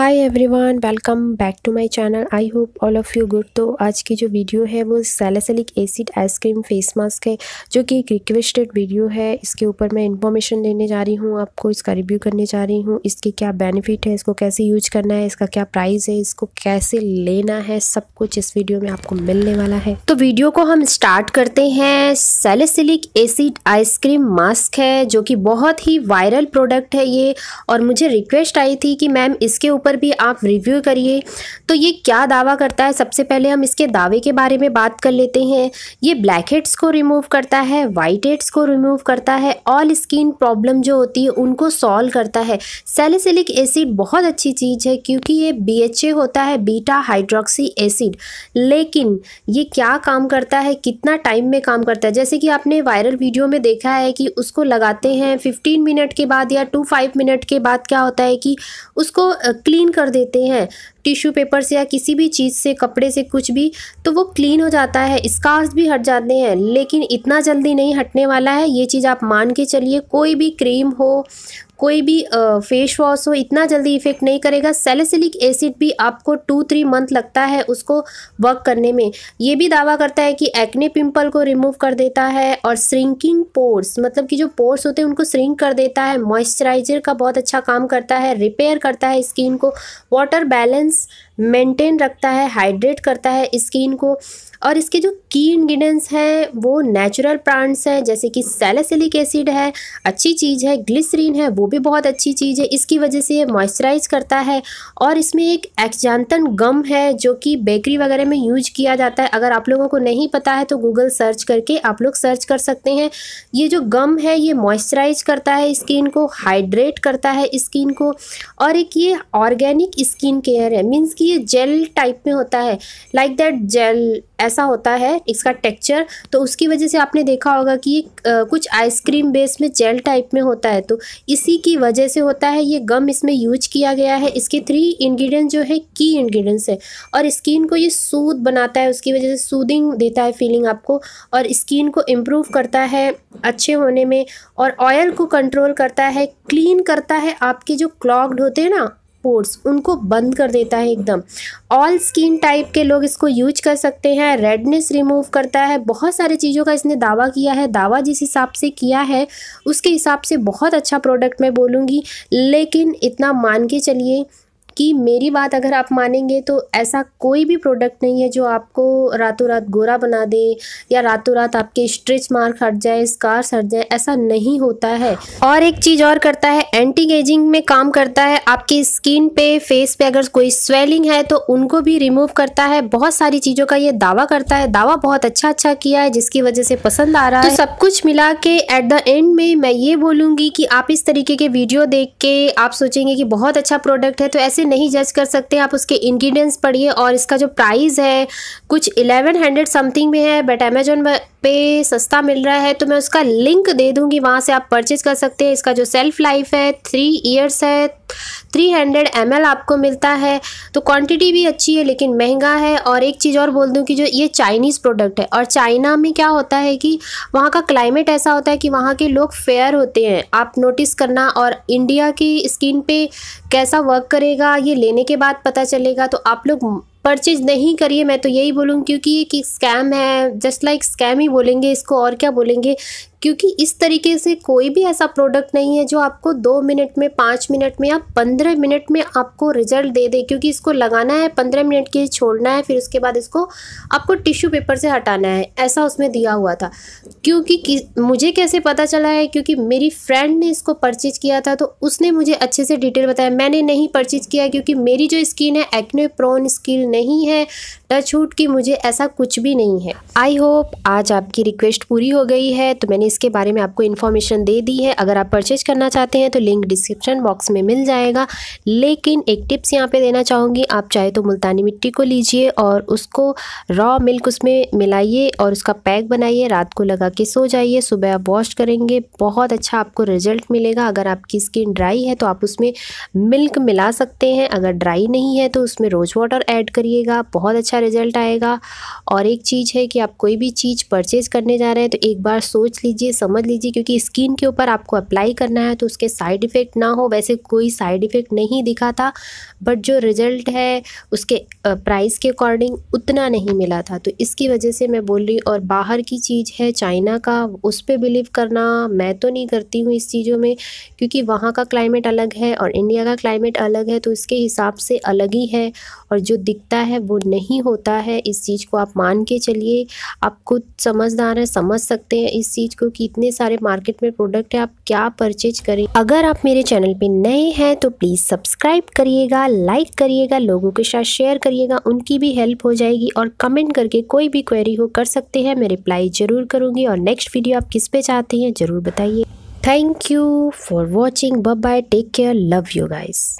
hi everyone welcome back to my channel I hope all of you good तो आज की जो video है वो salicylic acid ice cream face mask है जो कि एक रिक्वेस्टेड वीडियो है इसके ऊपर मैं इन्फॉर्मेशन देने जा रही हूँ आपको इसका रिव्यू करने जा रही हूँ इसके क्या बेनिफिट है इसको कैसे यूज करना है इसका क्या प्राइस है इसको कैसे लेना है सब कुछ इस वीडियो में आपको मिलने वाला है तो वीडियो को हम स्टार्ट करते हैं सैलासलिक एसिड आइसक्रीम मास्क है जो कि बहुत ही वायरल प्रोडक्ट है ये और मुझे रिक्वेस्ट आई थी कि मैम इसके ऊपर पर भी आप रिव्यू करिए तो ये क्या दावा करता है सबसे पहले हम इसके दावे के बारे में बात कर लेते हैं ये ब्लैक हेड्स को रिमूव करता है वाइट हेड्स को रिमूव करता है ऑल स्किन प्रॉब्लम जो होती है उनको सॉल्व करता है सेलिसिलिक एसिड बहुत अच्छी चीज़ है क्योंकि ये बी होता है बीटा हाइड्रोक्सी एसिड लेकिन ये क्या काम करता है कितना टाइम में काम करता है जैसे कि आपने वायरल वीडियो में देखा है कि उसको लगाते हैं 15 मिनट के बाद या टू फाइव मिनट के बाद क्या होता है कि उसको क्लीन कर देते हैं टिश्यू पेपर से या किसी भी चीज़ से कपड़े से कुछ भी तो वो क्लीन हो जाता है स्कार्स भी हट जाते हैं लेकिन इतना जल्दी नहीं हटने वाला है ये चीज़ आप मान के चलिए कोई भी क्रीम हो कोई भी फेस वॉश हो इतना जल्दी इफ़ेक्ट नहीं करेगा सेलेसिलिक एसिड भी आपको टू थ्री मंथ लगता है उसको वर्क करने में ये भी दावा करता है कि एक्ने पिंपल को रिमूव कर देता है और श्रिंकिंग पोर्स मतलब कि जो पोर्स होते हैं उनको श्रिंक कर देता है मॉइस्चराइजर का बहुत अच्छा काम करता है रिपेयर करता है स्किन को वाटर बैलेंस मेंटेन रखता है हाइड्रेट करता है स्किन को और इसके जो की इन्ग्रीडियंट्स हैं वो नेचुरल प्लांट्स हैं जैसे कि सेलेसिलिक एसिड है अच्छी चीज़ है ग्लिसरीन है वो भी बहुत अच्छी चीज़ है इसकी वजह से ये मॉइस्चराइज करता है और इसमें एक एक्जांतन गम है जो कि बेकरी वगैरह में यूज किया जाता है अगर आप लोगों को नहीं पता है तो गूगल सर्च करके आप लोग सर्च कर सकते हैं ये जो गम है ये मॉइस्चराइज करता है स्किन को हाइड्रेट करता है स्किन को और एक ये ऑर्गेनिक स्किन केयर है मीन्स कि ये जेल टाइप में होता है लाइक दैट जेल ऐसा होता है इसका टेक्सचर तो उसकी वजह से आपने देखा होगा कि आ, कुछ आइसक्रीम बेस में जेल टाइप में होता है तो इसी की वजह से होता है ये गम इसमें यूज किया गया है इसके थ्री इन्ग्रीडियंट जो है की इंग्रेडिएंट्स है और स्किन को ये सूद बनाता है उसकी वजह से सूदिंग देता है फीलिंग आपको और स्किन को इम्प्रूव करता है अच्छे होने में और ऑयल को कंट्रोल करता है क्लीन करता है आपके जो क्लॉग्ड होते हैं ना पोर्स उनको बंद कर देता है एकदम ऑल स्किन टाइप के लोग इसको यूज कर सकते हैं रेडनेस रिमूव करता है बहुत सारे चीज़ों का इसने दावा किया है दावा जिस हिसाब से किया है उसके हिसाब से बहुत अच्छा प्रोडक्ट मैं बोलूँगी लेकिन इतना मान के चलिए कि मेरी बात अगर आप मानेंगे तो ऐसा कोई भी प्रोडक्ट नहीं है जो आपको रातों रात गोरा बना दे या रातों रात आपके स्ट्रेच मार्क हट जाए स्कार्स हट जाए ऐसा नहीं होता है और एक चीज़ और करता है एंटी एजिंग में काम करता है आपकी स्किन पे फेस पे अगर कोई स्वेलिंग है तो उनको भी रिमूव करता है बहुत सारी चीज़ों का ये दावा करता है दावा बहुत अच्छा अच्छा किया है जिसकी वजह से पसंद आ रहा तो है तो सब कुछ मिला के एट द एंड में मैं ये बोलूँगी कि आप इस तरीके के वीडियो देख के आप सोचेंगे कि बहुत अच्छा प्रोडक्ट है तो ऐसे नहीं जज कर सकते आप उसके इंग्रेडिएंट्स पढ़िए और इसका जो प्राइस है कुछ 1100 समथिंग में है बट अमेजोन पे सस्ता मिल रहा है तो मैं उसका लिंक दे दूंगी वहाँ से आप परचेज़ कर सकते हैं इसका जो सेल्फ लाइफ है थ्री ईयर्स है थ्री हंड्रेड एम आपको मिलता है तो क्वांटिटी भी अच्छी है लेकिन महंगा है और एक चीज़ और बोल दूँ कि जो ये चाइनीज़ प्रोडक्ट है और चाइना में क्या होता है कि वहाँ का क्लाइमेट ऐसा होता है कि वहाँ के लोग फेयर होते हैं आप नोटिस करना और इंडिया की स्किन पर कैसा वर्क करेगा ये लेने के बाद पता चलेगा तो आप लोग परचेज नहीं करिए मैं तो यही बोलूँ क्योंकि ये स्कैम है जस्ट लाइक स्कैम ही बोलेंगे इसको और क्या बोलेंगे क्योंकि इस तरीके से कोई भी ऐसा प्रोडक्ट नहीं है जो आपको दो मिनट में पाँच मिनट में या पंद्रह मिनट में आपको रिजल्ट दे दे क्योंकि इसको लगाना है पंद्रह मिनट के लिए छोड़ना है फिर उसके बाद इसको आपको टिश्यू पेपर से हटाना है ऐसा उसमें दिया हुआ था क्योंकि मुझे कैसे पता चला है क्योंकि मेरी फ्रेंड ने इसको परचेज किया था तो उसने मुझे अच्छे से डिटेल बताया मैंने नहीं परचेज किया क्योंकि मेरी जो स्किन है एक्ने प्रोन स्किन नहीं है टच हुट की मुझे ऐसा कुछ भी नहीं है आई होप आज आपकी रिक्वेस्ट पूरी हो गई है तो मैंने इसके बारे में आपको इन्फॉर्मेशन दे दी है अगर आप परचेज करना चाहते हैं तो लिंक डिस्क्रिप्शन बॉक्स में मिल जाएगा लेकिन एक टिप्स यहाँ पे देना चाहूँगी आप चाहे तो मुल्तानी मिट्टी को लीजिए और उसको रॉ मिल्क उसमें मिलाइए और उसका पैक बनाइए रात को लगा के सो जाइए सुबह आप वॉश करेंगे बहुत अच्छा आपको रिजल्ट मिलेगा अगर आपकी स्किन ड्राई है तो आप उसमें मिल्क मिला सकते हैं अगर ड्राई नहीं है तो उसमें रोज़ वाटर ऐड करिएगा बहुत अच्छा रिजल्ट आएगा और एक चीज़ है कि आप कोई भी चीज़ परचेज़ करने जा रहे हैं तो एक बार सोच लीजिए लीजिए समझ लीजिए क्योंकि स्किन के ऊपर आपको अप्लाई करना है तो उसके साइड इफ़ेक्ट ना हो वैसे कोई साइड इफ़ेक्ट नहीं दिखा था बट जो रिज़ल्ट है उसके प्राइस के अकॉर्डिंग उतना नहीं मिला था तो इसकी वजह से मैं बोल रही और बाहर की चीज़ है चाइना का उस पर बिलीव करना मैं तो नहीं करती हूँ इस चीज़ों में क्योंकि वहाँ का क्लाइमेट अलग है और इंडिया का क्लाइमेट अलग है तो इसके हिसाब से अलग ही है और जो दिखता है वो नहीं होता है इस चीज़ को आप मान के चलिए आप खुद समझदार हैं समझ सकते हैं इस चीज़ को कि इतने सारे मार्केट में प्रोडक्ट है आप क्या परचेज करें अगर आप मेरे चैनल पे नए हैं तो प्लीज़ सब्सक्राइब करिएगा लाइक करिएगा लोगों के साथ शेयर करिएगा उनकी भी हेल्प हो जाएगी और कमेंट करके कोई भी क्वेरी हो कर सकते हैं मैं रिप्लाई ज़रूर करूंगी और नेक्स्ट वीडियो आप किस पे चाहते हैं ज़रूर बताइए थैंक यू फॉर वॉचिंग बब bye take care love you guys